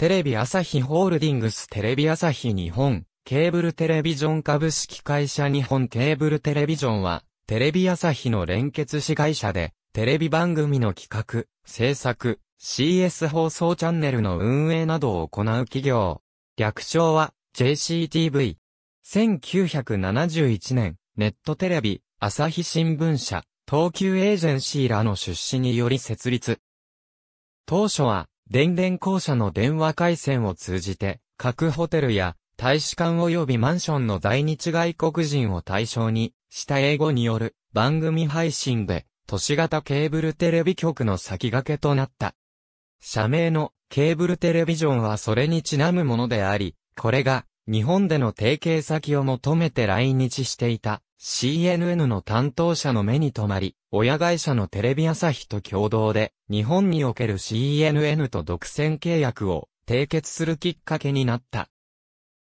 テレビ朝日ホールディングステレビ朝日日本、ケーブルテレビジョン株式会社日本ケーブルテレビジョンは、テレビ朝日の連結子会社で、テレビ番組の企画、制作、CS 放送チャンネルの運営などを行う企業。略称は JCTV。1971年、ネットテレビ、朝日新聞社、東急エージェンシーらの出資により設立。当初は、電電公社の電話回線を通じて、各ホテルや大使館及びマンションの在日外国人を対象にした英語による番組配信で都市型ケーブルテレビ局の先駆けとなった。社名のケーブルテレビジョンはそれにちなむものであり、これが日本での提携先を求めて来日していた CNN の担当者の目に留まり、親会社のテレビ朝日と共同で、日本における CNN と独占契約を締結するきっかけになった。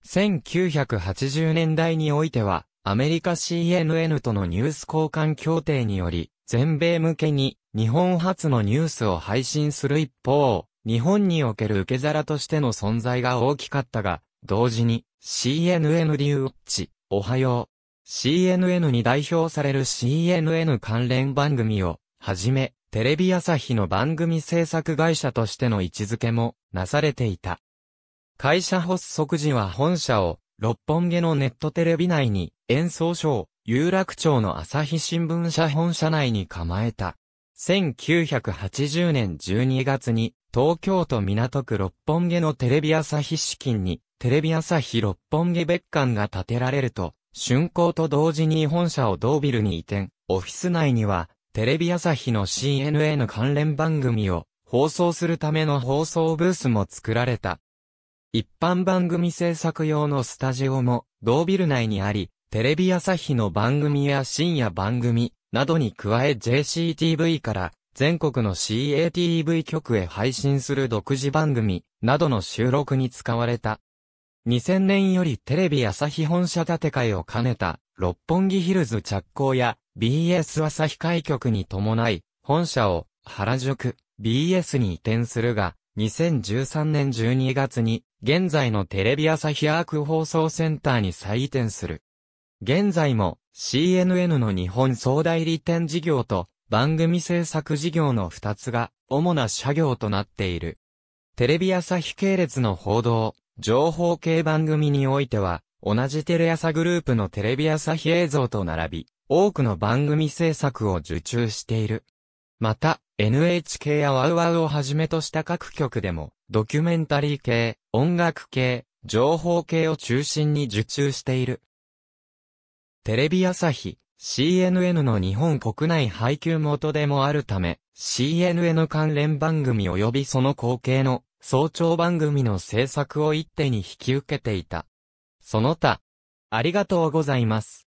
1980年代においては、アメリカ CNN とのニュース交換協定により、全米向けに日本初のニュースを配信する一方、日本における受け皿としての存在が大きかったが、同時に CNN リューッチ、おはよう、CNN に代表される CNN 関連番組を、はじめ、テレビ朝日の番組制作会社としての位置づけもなされていた。会社発足時は本社を六本木のネットテレビ内に演奏賞、有楽町の朝日新聞社本社内に構えた。1980年12月に東京都港区六本木のテレビ朝日資金にテレビ朝日六本木別館が建てられると竣工と同時に本社を同ビルに移転、オフィス内には、テレビ朝日の CNN 関連番組を放送するための放送ブースも作られた。一般番組制作用のスタジオも同ビル内にあり、テレビ朝日の番組や深夜番組などに加え JCTV から全国の CATV 局へ配信する独自番組などの収録に使われた。2000年よりテレビ朝日本社建て替えを兼ねた、六本木ヒルズ着工や BS 朝日開局に伴い、本社を原宿 BS に移転するが、2013年12月に、現在のテレビ朝日アーク放送センターに再移転する。現在も CNN の日本総代理店事業と番組制作事業の二つが主な社業となっている。テレビ朝日系列の報道、情報系番組においては、同じテレ朝グループのテレビ朝日映像と並び、多くの番組制作を受注している。また、NHK やワウワウをはじめとした各局でも、ドキュメンタリー系、音楽系、情報系を中心に受注している。テレビ朝日、CNN の日本国内配給元でもあるため、CNN 関連番組及びその後継の早朝番組の制作を一手に引き受けていた。その他、ありがとうございます。